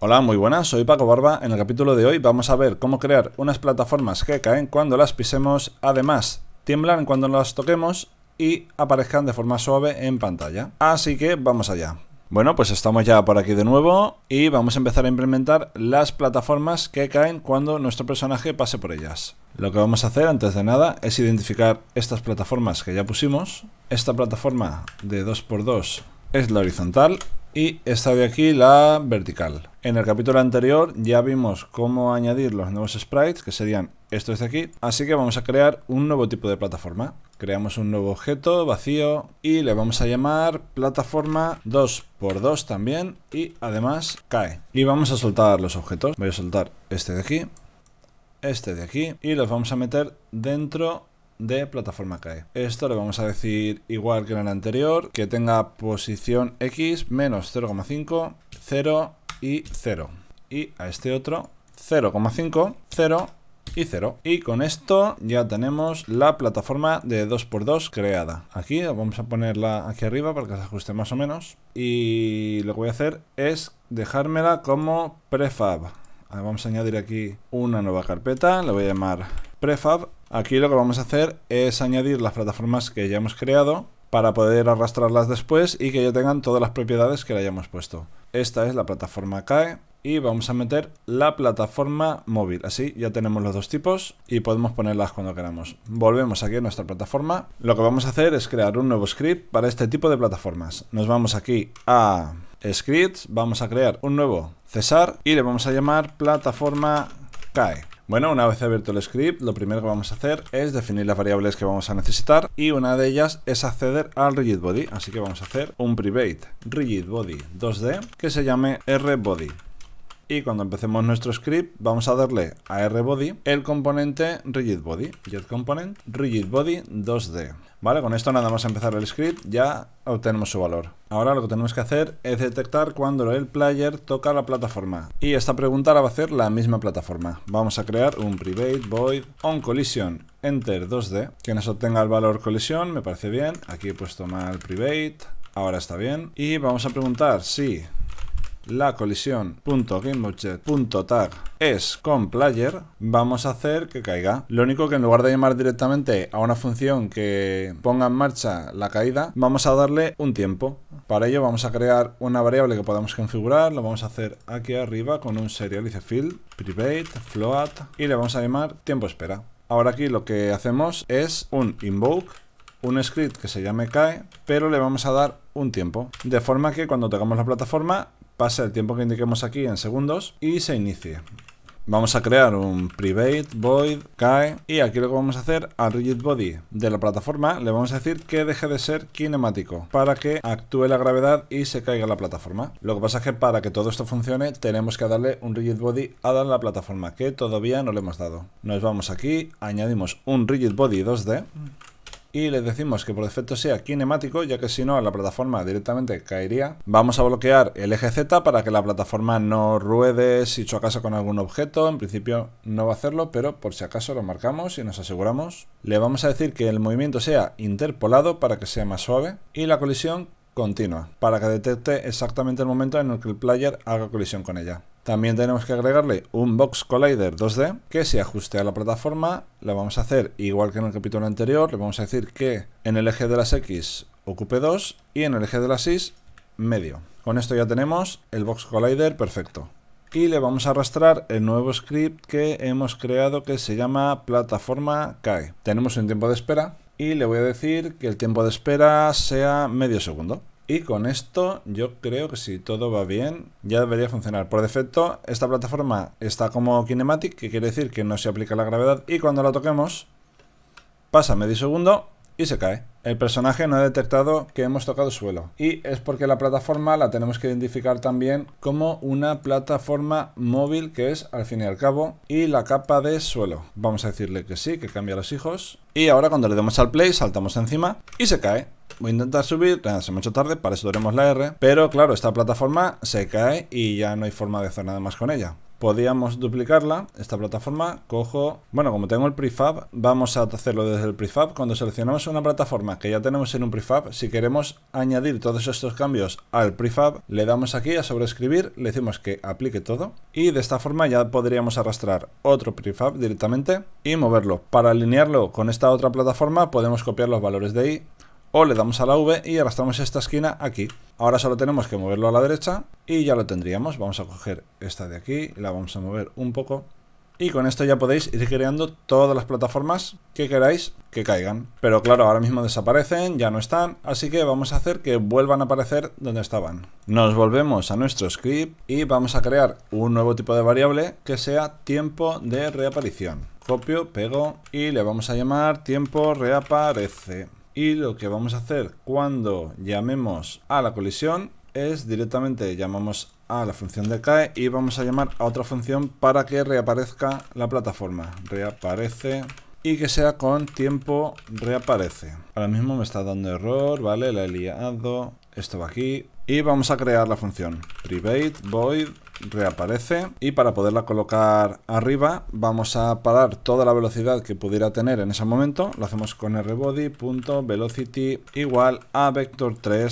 Hola, muy buenas, soy Paco Barba. En el capítulo de hoy vamos a ver cómo crear unas plataformas que caen cuando las pisemos, además tiemblan cuando las toquemos y aparezcan de forma suave en pantalla. Así que vamos allá. Bueno, pues estamos ya por aquí de nuevo y vamos a empezar a implementar las plataformas que caen cuando nuestro personaje pase por ellas. Lo que vamos a hacer antes de nada es identificar estas plataformas que ya pusimos. Esta plataforma de 2x2 es la horizontal y esta de aquí la vertical. En el capítulo anterior ya vimos cómo añadir los nuevos sprites, que serían estos de aquí. Así que vamos a crear un nuevo tipo de plataforma. Creamos un nuevo objeto vacío y le vamos a llamar plataforma 2x2 también y además cae. Y vamos a soltar los objetos. Voy a soltar este de aquí, este de aquí y los vamos a meter dentro de plataforma CAE. Esto le vamos a decir igual que en el anterior, que tenga posición X menos 0,5, 0 y 0. Y a este otro 0,5, 0 y 0. Y con esto ya tenemos la plataforma de 2x2 creada. Aquí vamos a ponerla aquí arriba para que se ajuste más o menos. Y lo que voy a hacer es dejármela como prefab. Ah, vamos a añadir aquí una nueva carpeta, la voy a llamar prefab, aquí lo que vamos a hacer es añadir las plataformas que ya hemos creado para poder arrastrarlas después y que ya tengan todas las propiedades que le hayamos puesto. Esta es la plataforma CAE y vamos a meter la plataforma móvil. Así ya tenemos los dos tipos y podemos ponerlas cuando queramos. Volvemos aquí a nuestra plataforma. Lo que vamos a hacer es crear un nuevo script para este tipo de plataformas. Nos vamos aquí a scripts, vamos a crear un nuevo Cesar y le vamos a llamar plataforma CAE. Bueno, una vez abierto el script, lo primero que vamos a hacer es definir las variables que vamos a necesitar y una de ellas es acceder al rigidbody, así que vamos a hacer un private rigidbody 2D que se llame rbody y cuando empecemos nuestro script vamos a darle a rbody el componente rigidbody, JetComponent rigidbody 2D. Vale, con esto nada más empezar el script ya obtenemos su valor. Ahora lo que tenemos que hacer es detectar cuando el player toca la plataforma. Y esta pregunta la va a hacer la misma plataforma. Vamos a crear un private void on enter 2D que nos obtenga el valor collision, me parece bien. Aquí he puesto mal private, ahora está bien. Y vamos a preguntar si la colisión es con player, vamos a hacer que caiga. Lo único que en lugar de llamar directamente a una función que ponga en marcha la caída, vamos a darle un tiempo. Para ello vamos a crear una variable que podamos configurar, lo vamos a hacer aquí arriba con un serialize field, private, float, y le vamos a llamar tiempo espera. Ahora aquí lo que hacemos es un invoke, un script que se llame cae, pero le vamos a dar un tiempo. De forma que cuando tocamos la plataforma pase el tiempo que indiquemos aquí en segundos y se inicie. Vamos a crear un private void cae y aquí lo que vamos a hacer al rigid body de la plataforma le vamos a decir que deje de ser kinemático para que actúe la gravedad y se caiga la plataforma. Lo que pasa es que para que todo esto funcione tenemos que darle un rigid body a la plataforma que todavía no le hemos dado. Nos vamos aquí, añadimos un rigid body 2D y les decimos que por defecto sea kinemático, ya que si no la plataforma directamente caería. Vamos a bloquear el eje Z para que la plataforma no ruede si chocase con algún objeto. En principio no va a hacerlo, pero por si acaso lo marcamos y nos aseguramos. Le vamos a decir que el movimiento sea interpolado para que sea más suave y la colisión continua para que detecte exactamente el momento en el que el player haga colisión con ella. También tenemos que agregarle un Box Collider 2D que se ajuste a la plataforma. Lo vamos a hacer igual que en el capítulo anterior. Le vamos a decir que en el eje de las X ocupe 2 y en el eje de las Y medio. Con esto ya tenemos el Box Collider perfecto. Y le vamos a arrastrar el nuevo script que hemos creado que se llama plataforma CAE. Tenemos un tiempo de espera y le voy a decir que el tiempo de espera sea medio segundo. Y con esto yo creo que si todo va bien ya debería funcionar. Por defecto esta plataforma está como kinematic, que quiere decir que no se aplica la gravedad y cuando la toquemos pasa medio segundo y se cae. El personaje no ha detectado que hemos tocado suelo. Y es porque la plataforma la tenemos que identificar también como una plataforma móvil que es al fin y al cabo. Y la capa de suelo. Vamos a decirle que sí, que cambia los hijos. Y ahora cuando le demos al play saltamos encima y se cae. Voy a intentar subir, se me tarde, para eso daremos la R. Pero claro, esta plataforma se cae y ya no hay forma de hacer nada más con ella podíamos duplicarla, esta plataforma, cojo, bueno, como tengo el prefab, vamos a hacerlo desde el prefab, cuando seleccionamos una plataforma que ya tenemos en un prefab, si queremos añadir todos estos cambios al prefab, le damos aquí a sobreescribir, le decimos que aplique todo, y de esta forma ya podríamos arrastrar otro prefab directamente y moverlo. Para alinearlo con esta otra plataforma podemos copiar los valores de i o le damos a la V y arrastramos esta esquina aquí. Ahora solo tenemos que moverlo a la derecha y ya lo tendríamos. Vamos a coger esta de aquí, la vamos a mover un poco. Y con esto ya podéis ir creando todas las plataformas que queráis que caigan. Pero claro, ahora mismo desaparecen, ya no están, así que vamos a hacer que vuelvan a aparecer donde estaban. Nos volvemos a nuestro script y vamos a crear un nuevo tipo de variable que sea tiempo de reaparición. Copio, pego y le vamos a llamar tiempo reaparece y lo que vamos a hacer cuando llamemos a la colisión es directamente llamamos a la función de cae y vamos a llamar a otra función para que reaparezca la plataforma reaparece y que sea con tiempo reaparece ahora mismo me está dando error vale la he liado esto va aquí y vamos a crear la función private void reaparece y para poderla colocar arriba vamos a parar toda la velocidad que pudiera tener en ese momento lo hacemos con rbody.velocity igual a vector 30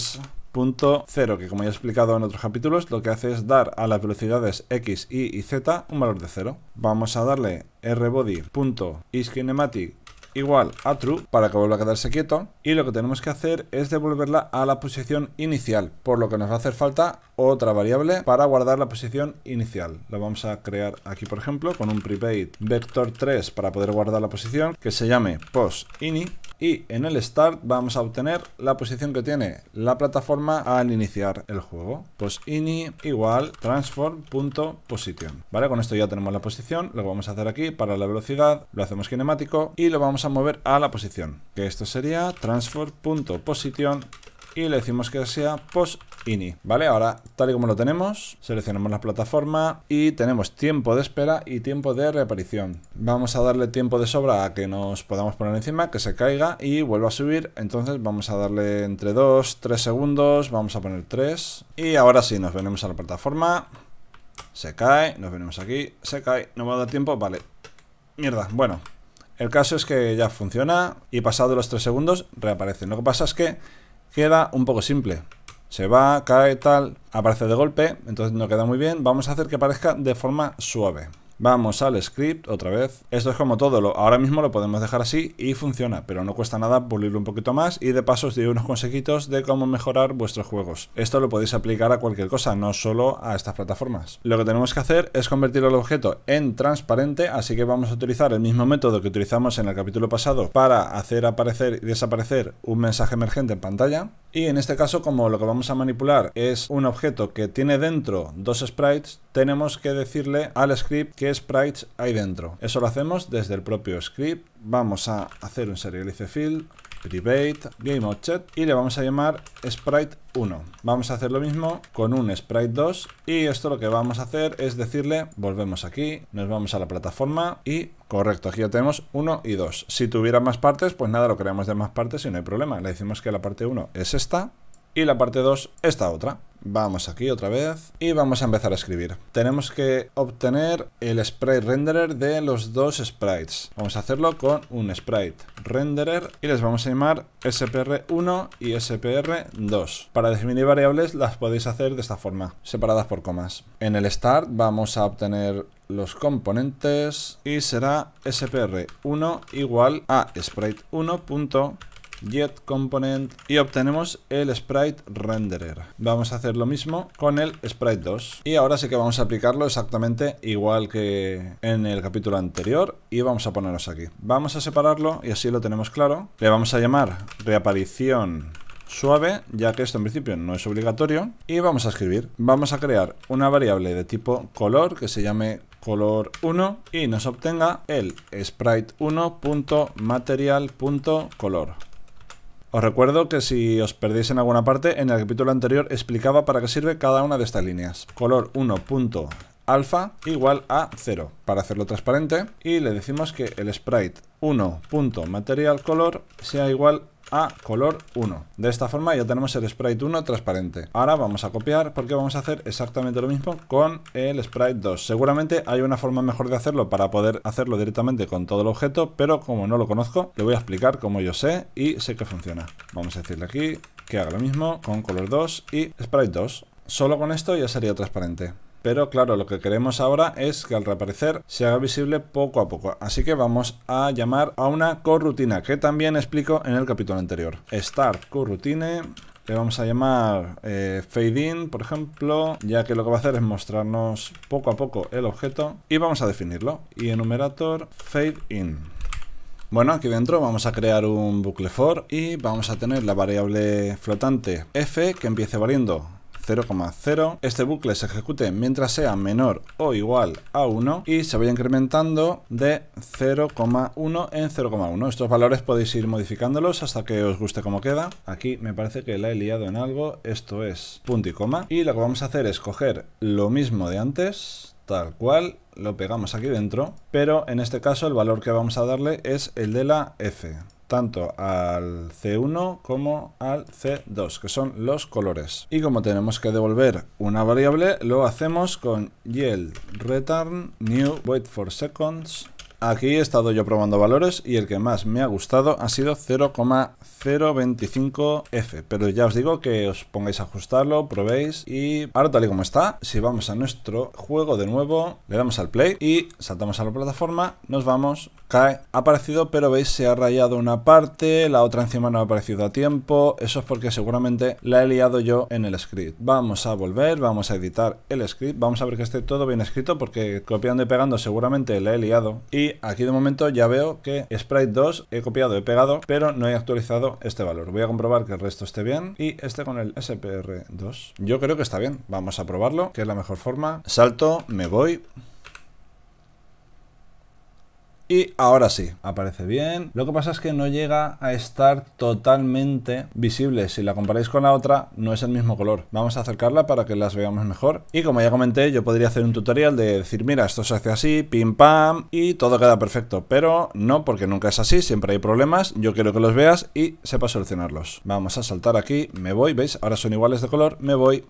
que como ya he explicado en otros capítulos, lo que hace es dar a las velocidades x, y y z un valor de 0. Vamos a darle rbody.iskinematic igual a true para que vuelva a quedarse quieto y lo que tenemos que hacer es devolverla a la posición inicial, por lo que nos va a hacer falta otra variable para guardar la posición inicial. La vamos a crear aquí, por ejemplo, con un prepaid vector 3 para poder guardar la posición que se llame post ini y en el start vamos a obtener la posición que tiene la plataforma al iniciar el juego. Pues ini igual transform.position. Vale, con esto ya tenemos la posición, lo vamos a hacer aquí para la velocidad, lo hacemos cinemático y lo vamos a mover a la posición. Que esto sería transform.position y le decimos que sea post-ini, ¿vale? Ahora, tal y como lo tenemos, seleccionamos la plataforma y tenemos tiempo de espera y tiempo de reaparición. Vamos a darle tiempo de sobra a que nos podamos poner encima, que se caiga y vuelva a subir, entonces vamos a darle entre 2, 3 segundos, vamos a poner 3 y ahora sí, nos venimos a la plataforma, se cae, nos venimos aquí, se cae, no me va a dar tiempo, vale. Mierda, bueno. El caso es que ya funciona y pasado los 3 segundos reaparece Lo que pasa es que queda un poco simple. Se va, cae, tal, aparece de golpe, entonces no queda muy bien. Vamos a hacer que aparezca de forma suave. Vamos al script otra vez. Esto es como todo, lo, ahora mismo lo podemos dejar así y funciona, pero no cuesta nada pulirlo un poquito más y de paso os doy unos consejitos de cómo mejorar vuestros juegos. Esto lo podéis aplicar a cualquier cosa, no solo a estas plataformas. Lo que tenemos que hacer es convertir el objeto en transparente, así que vamos a utilizar el mismo método que utilizamos en el capítulo pasado para hacer aparecer y desaparecer un mensaje emergente en pantalla. Y en este caso, como lo que vamos a manipular es un objeto que tiene dentro dos sprites, tenemos que decirle al script que sprites hay dentro. Eso lo hacemos desde el propio script. Vamos a hacer un serialize field private game object y le vamos a llamar sprite 1. Vamos a hacer lo mismo con un sprite 2 y esto lo que vamos a hacer es decirle, volvemos aquí, nos vamos a la plataforma y correcto, aquí ya tenemos 1 y 2. Si tuviera más partes, pues nada, lo creamos de más partes y no hay problema. Le decimos que la parte 1 es esta y la parte 2 esta otra. Vamos aquí otra vez y vamos a empezar a escribir. Tenemos que obtener el sprite renderer de los dos sprites. Vamos a hacerlo con un sprite renderer y les vamos a llamar spr1 y spr2. Para definir variables las podéis hacer de esta forma, separadas por comas. En el start vamos a obtener los componentes y será spr1 igual a sprite1. Jet Component y obtenemos el Sprite Renderer. Vamos a hacer lo mismo con el Sprite 2. Y ahora sí que vamos a aplicarlo exactamente igual que en el capítulo anterior y vamos a ponernos aquí. Vamos a separarlo y así lo tenemos claro. Le vamos a llamar reaparición suave, ya que esto en principio no es obligatorio. Y vamos a escribir. Vamos a crear una variable de tipo color que se llame color 1 y nos obtenga el sprite1.material.color. Os recuerdo que si os perdéis en alguna parte, en el capítulo anterior explicaba para qué sirve cada una de estas líneas. Color alfa igual a 0 para hacerlo transparente y le decimos que el sprite material color sea igual a a color 1. De esta forma ya tenemos el sprite 1 transparente. Ahora vamos a copiar porque vamos a hacer exactamente lo mismo con el sprite 2. Seguramente hay una forma mejor de hacerlo para poder hacerlo directamente con todo el objeto, pero como no lo conozco, le voy a explicar como yo sé y sé que funciona. Vamos a decirle aquí que haga lo mismo con color 2 y sprite 2. Solo con esto ya sería transparente. Pero claro, lo que queremos ahora es que al reaparecer se haga visible poco a poco. Así que vamos a llamar a una corrutina que también explico en el capítulo anterior. Start corrutine le vamos a llamar eh, fade in, por ejemplo, ya que lo que va a hacer es mostrarnos poco a poco el objeto y vamos a definirlo. Y enumerator fade in. Bueno, aquí dentro vamos a crear un bucle for y vamos a tener la variable flotante f que empiece valiendo 0,0. Este bucle se ejecute mientras sea menor o igual a 1 y se vaya incrementando de 0,1 en 0,1. Estos valores podéis ir modificándolos hasta que os guste cómo queda. Aquí me parece que la he liado en algo. Esto es punto y coma. Y lo que vamos a hacer es coger lo mismo de antes, tal cual, lo pegamos aquí dentro, pero en este caso el valor que vamos a darle es el de la F tanto al C1 como al C2, que son los colores. Y como tenemos que devolver una variable, lo hacemos con yield return new wait for seconds Aquí he estado yo probando valores y el que más me ha gustado ha sido 0,025F. Pero ya os digo que os pongáis a ajustarlo, probéis y ahora tal y como está, si vamos a nuestro juego de nuevo, le damos al play y saltamos a la plataforma, nos vamos, cae, ha aparecido pero veis se ha rayado una parte, la otra encima no ha aparecido a tiempo, eso es porque seguramente la he liado yo en el script. Vamos a volver, vamos a editar el script, vamos a ver que esté todo bien escrito porque copiando y pegando seguramente la he liado y aquí de momento ya veo que Sprite 2 he copiado, he pegado, pero no he actualizado este valor. Voy a comprobar que el resto esté bien. Y este con el SPR2. Yo creo que está bien. Vamos a probarlo, que es la mejor forma. Salto, me voy. Y ahora sí, aparece bien. Lo que pasa es que no llega a estar totalmente visible. Si la comparáis con la otra, no es el mismo color. Vamos a acercarla para que las veamos mejor. Y como ya comenté, yo podría hacer un tutorial de decir, mira, esto se hace así, pim pam, y todo queda perfecto. Pero no, porque nunca es así, siempre hay problemas. Yo quiero que los veas y sepa solucionarlos. Vamos a saltar aquí, me voy, ¿veis? Ahora son iguales de color, me voy,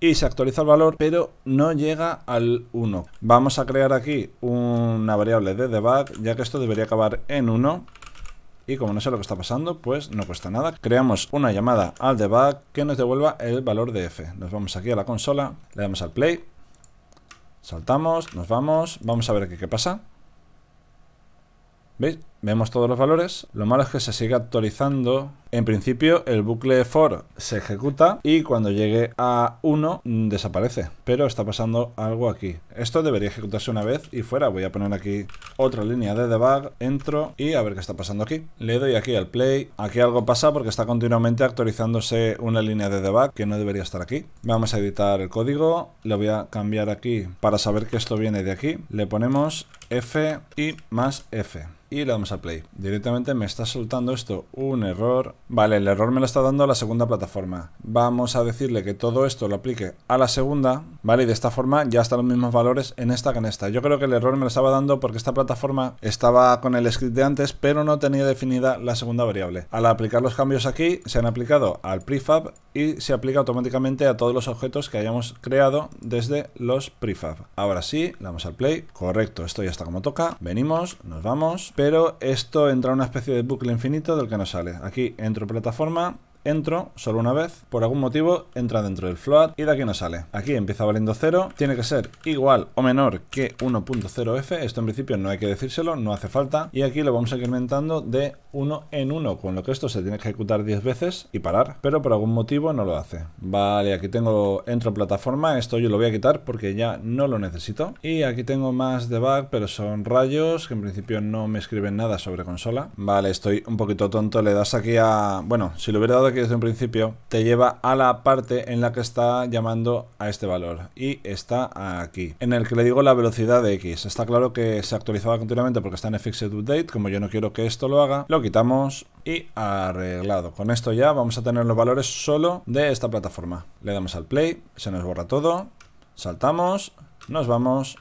y se actualiza el valor, pero no llega al 1. Vamos a crear aquí una variable de debug, ya que esto debería acabar en 1. Y como no sé lo que está pasando, pues no cuesta nada. Creamos una llamada al debug que nos devuelva el valor de f. Nos vamos aquí a la consola, le damos al play, saltamos, nos vamos, vamos a ver aquí qué pasa. ¿Veis? vemos todos los valores. Lo malo es que se sigue actualizando. En principio, el bucle for se ejecuta y cuando llegue a 1 mm, desaparece. Pero está pasando algo aquí. Esto debería ejecutarse una vez y fuera. Voy a poner aquí otra línea de debug. Entro y a ver qué está pasando aquí. Le doy aquí al play. Aquí algo pasa porque está continuamente actualizándose una línea de debug que no debería estar aquí. Vamos a editar el código. Le voy a cambiar aquí para saber que esto viene de aquí. Le ponemos F y más F. Y le damos a play. Directamente me está soltando esto un error. Vale, el error me lo está dando a la segunda plataforma. Vamos a decirle que todo esto lo aplique a la segunda, ¿vale? de esta forma ya están los mismos valores en esta que en esta. Yo creo que el error me lo estaba dando porque esta plataforma estaba con el script de antes, pero no tenía definida la segunda variable. Al aplicar los cambios aquí, se han aplicado al prefab y se aplica automáticamente a todos los objetos que hayamos creado desde los prefab. Ahora sí, damos al play. Correcto, esto ya está como toca. Venimos, nos vamos, pero esto entra una especie de bucle infinito del que no sale. Aquí entro plataforma, entro solo una vez, por algún motivo entra dentro del float y de aquí no sale. Aquí empieza valiendo 0, tiene que ser igual o menor que 1.0f, esto en principio no hay que decírselo, no hace falta, y aquí lo vamos incrementando de 1 en 1, con lo que esto se tiene que ejecutar 10 veces y parar, pero por algún motivo no lo hace. Vale, aquí tengo entro plataforma, esto yo lo voy a quitar porque ya no lo necesito, y aquí tengo más debug, pero son rayos, que en principio no me escriben nada sobre consola. Vale, estoy un poquito tonto, le das aquí a... bueno, si lo hubiera dado aquí desde un principio te lleva a la parte en la que está llamando a este valor y está aquí, en el que le digo la velocidad de X. Está claro que se actualizaba continuamente porque está en Fixed Update, como yo no quiero que esto lo haga, lo quitamos y arreglado. Con esto ya vamos a tener los valores solo de esta plataforma. Le damos al play, se nos borra todo, saltamos, nos vamos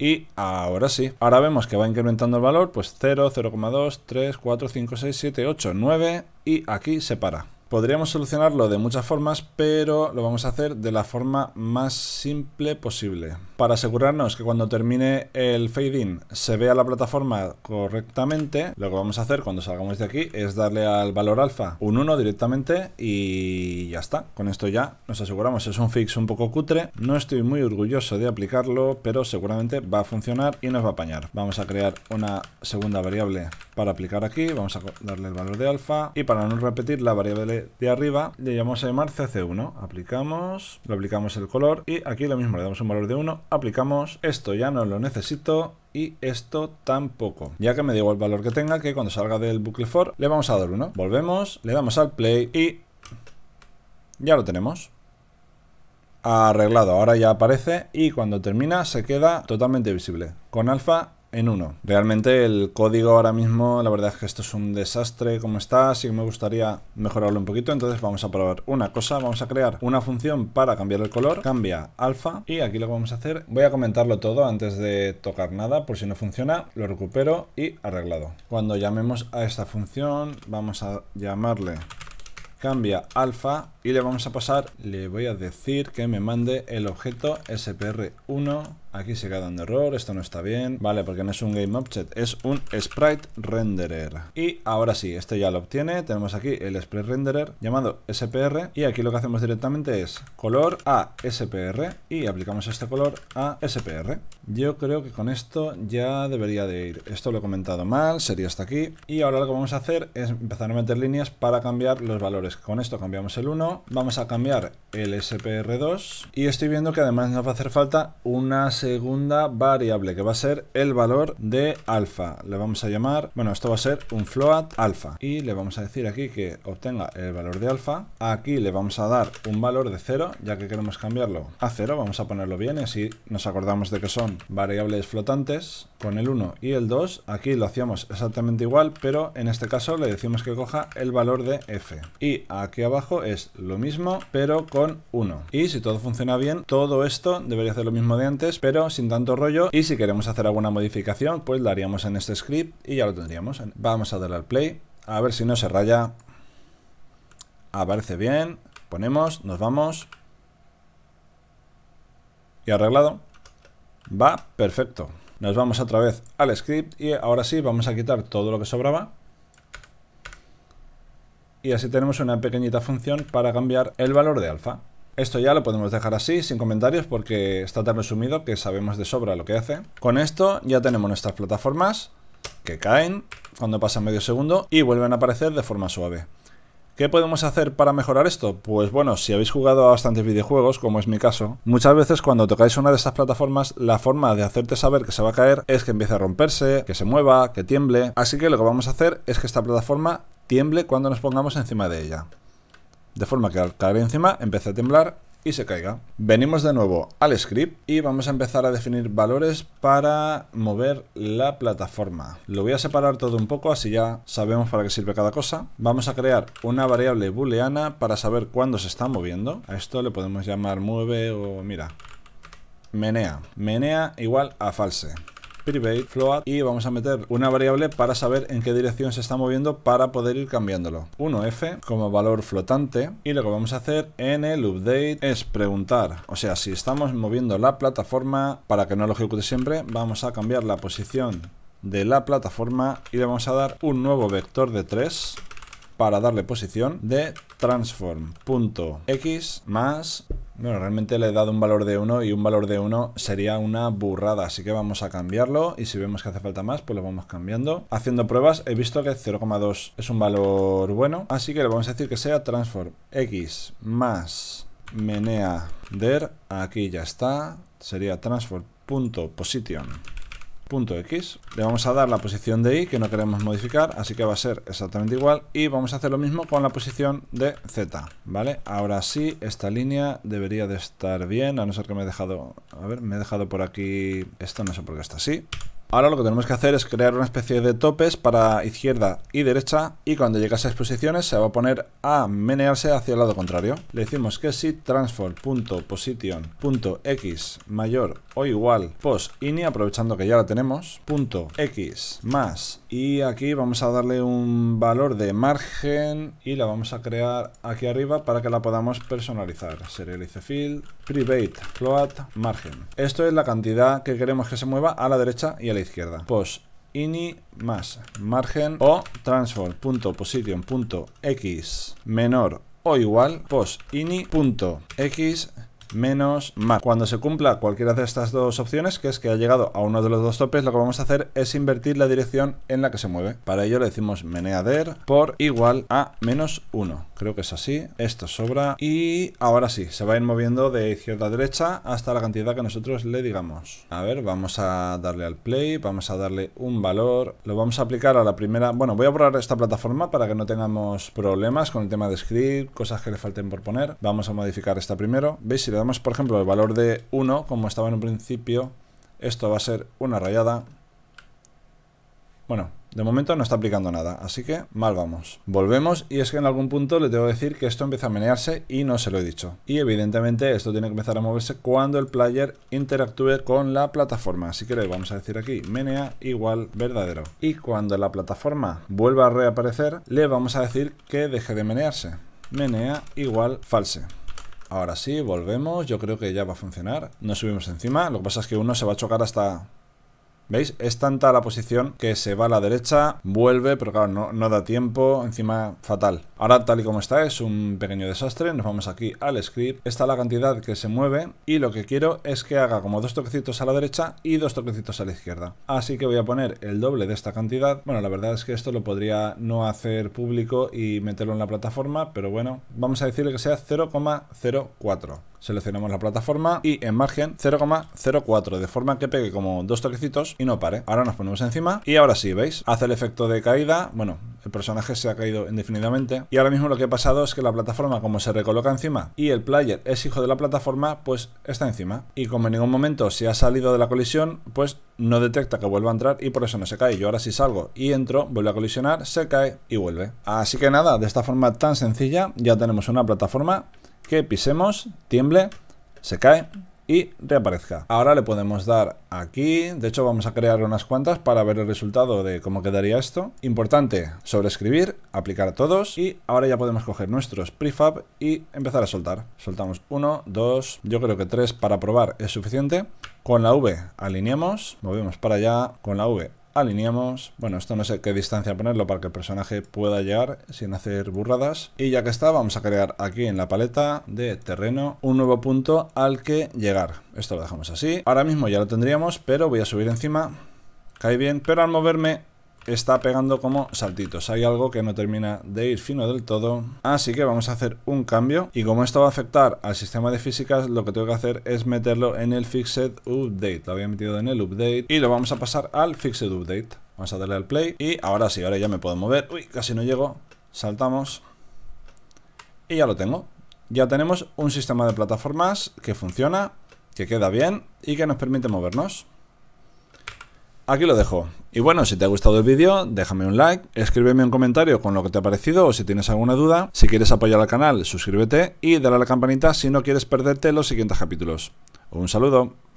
y ahora sí, ahora vemos que va incrementando el valor, pues 0, 0,2, 3, 4, 5, 6, 7, 8, 9 y aquí se para. Podríamos solucionarlo de muchas formas, pero lo vamos a hacer de la forma más simple posible. Para asegurarnos que cuando termine el fade-in se vea la plataforma correctamente, lo que vamos a hacer cuando salgamos de aquí es darle al valor alfa un 1 directamente y ya está. Con esto ya nos aseguramos. Es un fix un poco cutre. No estoy muy orgulloso de aplicarlo, pero seguramente va a funcionar y nos va a apañar. Vamos a crear una segunda variable para aplicar aquí. Vamos a darle el valor de alfa y para no repetir la variable de, arriba, le llamamos a llamar CC1. Aplicamos, le aplicamos el color y aquí lo mismo, le damos un valor de 1, aplicamos. Esto ya no lo necesito y esto tampoco. Ya que me digo el valor que tenga, que cuando salga del bucle for le vamos a dar 1. Volvemos, le damos al play y ya lo tenemos arreglado. Ahora ya aparece y cuando termina se queda totalmente visible. Con alfa en uno. Realmente el código ahora mismo, la verdad es que esto es un desastre como está, así que me gustaría mejorarlo un poquito. Entonces vamos a probar una cosa, vamos a crear una función para cambiar el color, cambia alfa y aquí lo vamos a hacer, voy a comentarlo todo antes de tocar nada, por si no funciona, lo recupero y arreglado. Cuando llamemos a esta función, vamos a llamarle cambia alfa y le vamos a pasar, le voy a decir que me mande el objeto spr1. Aquí se queda dando error, esto no está bien. Vale, porque no es un game object, es un sprite renderer. Y ahora sí, este ya lo obtiene. Tenemos aquí el sprite renderer llamado spr y aquí lo que hacemos directamente es color a spr y aplicamos este color a spr. Yo creo que con esto ya debería de ir. Esto lo he comentado mal, sería hasta aquí. Y ahora lo que vamos a hacer es empezar a meter líneas para cambiar los valores pues con esto cambiamos el 1. Vamos a cambiar el SPR2. Y estoy viendo que además nos va a hacer falta una segunda variable que va a ser el valor de alfa. Le vamos a llamar, bueno, esto va a ser un float alfa. Y le vamos a decir aquí que obtenga el valor de alfa. Aquí le vamos a dar un valor de 0, ya que queremos cambiarlo a 0. Vamos a ponerlo bien y así nos acordamos de que son variables flotantes con el 1 y el 2. Aquí lo hacíamos exactamente igual, pero en este caso le decimos que coja el valor de f. Y aquí abajo es lo mismo, pero con 1. Y si todo funciona bien, todo esto debería hacer lo mismo de antes, pero sin tanto rollo. Y si queremos hacer alguna modificación, pues la haríamos en este script y ya lo tendríamos. Vamos a darle al play, a ver si no se raya. Aparece bien, ponemos, nos vamos. Y arreglado. Va perfecto. Nos vamos otra vez al script y ahora sí vamos a quitar todo lo que sobraba y así tenemos una pequeñita función para cambiar el valor de alfa. Esto ya lo podemos dejar así, sin comentarios, porque está tan resumido que sabemos de sobra lo que hace. Con esto ya tenemos nuestras plataformas que caen cuando pasa medio segundo y vuelven a aparecer de forma suave. ¿Qué podemos hacer para mejorar esto? Pues bueno, si habéis jugado a bastantes videojuegos, como es mi caso, muchas veces cuando tocáis una de estas plataformas, la forma de hacerte saber que se va a caer es que empiece a romperse, que se mueva, que tiemble. Así que lo que vamos a hacer es que esta plataforma tiemble cuando nos pongamos encima de ella. De forma que al caer encima empiece a temblar y se caiga. Venimos de nuevo al script y vamos a empezar a definir valores para mover la plataforma. Lo voy a separar todo un poco, así ya sabemos para qué sirve cada cosa. Vamos a crear una variable booleana para saber cuándo se está moviendo. A esto le podemos llamar mueve o mira. Menea. Menea igual a false private float y vamos a meter una variable para saber en qué dirección se está moviendo para poder ir cambiándolo. 1f como valor flotante y lo que vamos a hacer en el update es preguntar, o sea, si estamos moviendo la plataforma para que no lo ejecute siempre, vamos a cambiar la posición de la plataforma y le vamos a dar un nuevo vector de 3 para darle posición de transform.x más bueno, realmente le he dado un valor de 1 y un valor de 1 sería una burrada, así que vamos a cambiarlo y si vemos que hace falta más, pues lo vamos cambiando. Haciendo pruebas he visto que 0,2 es un valor bueno, así que le vamos a decir que sea transform x más menea der, aquí ya está, sería transform.position punto .x. Le vamos a dar la posición de y que no queremos modificar, así que va a ser exactamente igual. Y vamos a hacer lo mismo con la posición de z, ¿vale? Ahora sí, esta línea debería de estar bien, a no ser que me he dejado... A ver, me he dejado por aquí... Esto no sé por qué está así. Ahora lo que tenemos que hacer es crear una especie de topes para izquierda y derecha y cuando llegue a esas posiciones se va a poner a menearse hacia el lado contrario. Le decimos que si transform.position.x mayor o igual pos ini, aprovechando que ya la tenemos, punto x más y aquí vamos a darle un valor de margen y la vamos a crear aquí arriba para que la podamos personalizar. Serialize field, private float, margen. Esto es la cantidad que queremos que se mueva a la derecha y a la izquierda. Post ini más margen o punto punto x menor o igual post x menos más. Cuando se cumpla cualquiera de estas dos opciones, que es que ha llegado a uno de los dos topes, lo que vamos a hacer es invertir la dirección en la que se mueve. Para ello le decimos meneader por igual a menos 1. Creo que es así. Esto sobra. Y ahora sí, se va a ir moviendo de izquierda a derecha hasta la cantidad que nosotros le digamos. A ver, vamos a darle al play, vamos a darle un valor. Lo vamos a aplicar a la primera... Bueno, voy a borrar esta plataforma para que no tengamos problemas con el tema de script, cosas que le falten por poner. Vamos a modificar esta primero. ¿Veis? Si le damos, por ejemplo, el valor de 1, como estaba en un principio, esto va a ser una rayada. Bueno, de momento no está aplicando nada, así que mal vamos. Volvemos y es que en algún punto le tengo que decir que esto empieza a menearse y no se lo he dicho. Y evidentemente esto tiene que empezar a moverse cuando el player interactúe con la plataforma. Así que le vamos a decir aquí menea igual verdadero. Y cuando la plataforma vuelva a reaparecer, le vamos a decir que deje de menearse. Menea igual false. Ahora sí, volvemos. Yo creo que ya va a funcionar. Nos subimos encima. Lo que pasa es que uno se va a chocar hasta ¿Veis? Es tanta la posición que se va a la derecha, vuelve, pero claro, no, da tiempo, encima fatal. Ahora tal y como está es un pequeño desastre, nos vamos aquí al script, está la cantidad que se mueve y lo que quiero es que haga como dos toquecitos a la derecha y dos toquecitos a la izquierda. Así que voy a poner el doble de esta cantidad. Bueno, la verdad es que esto lo podría no hacer público y meterlo en la plataforma, pero bueno, vamos a decirle que sea 0,04. Seleccionamos la plataforma y en margen 0,04, de forma que pegue como dos toquecitos y no pare. Ahora nos ponemos encima y ahora sí, ¿veis? Hace el efecto de caída, bueno, el personaje se ha caído indefinidamente y ahora mismo lo que ha pasado es que la plataforma como se recoloca encima y el player es hijo de la plataforma, pues está encima. Y como en ningún momento se ha salido de la colisión, pues no detecta que vuelva a entrar y por eso no se cae. Yo ahora si salgo y entro, vuelve a colisionar, se cae y vuelve. Así que nada, de esta forma tan sencilla ya tenemos una plataforma que pisemos, tiemble, se cae y reaparezca. Ahora le podemos dar aquí, de hecho vamos a crear unas cuantas para ver el resultado de cómo quedaría esto. Importante, sobreescribir, aplicar a todos y ahora ya podemos coger nuestros prefab y empezar a soltar. Soltamos uno, dos, yo creo que tres para probar es suficiente. Con la V alineamos, movemos para allá, con la V alineamos, bueno esto no sé qué distancia ponerlo para que el personaje pueda llegar sin hacer burradas y ya que está vamos a crear aquí en la paleta de terreno un nuevo punto al que llegar, esto lo dejamos así, ahora mismo ya lo tendríamos pero voy a subir encima, cae bien, pero al moverme está pegando como saltitos. Hay algo que no termina de ir fino del todo. Así que vamos a hacer un cambio. Y como esto va a afectar al sistema de físicas, lo que tengo que hacer es meterlo en el Fixed Update. Lo había metido en el Update y lo vamos a pasar al Fixed Update. Vamos a darle al play y ahora sí, ahora ya me puedo mover. Uy, casi no llego. Saltamos. Y ya lo tengo. Ya tenemos un sistema de plataformas que funciona, que queda bien y que nos permite movernos. Aquí lo dejo. Y bueno, si te ha gustado el vídeo, déjame un like, escríbeme un comentario con lo que te ha parecido o si tienes alguna duda. Si quieres apoyar al canal, suscríbete y dale a la campanita si no quieres perderte los siguientes capítulos. Un saludo.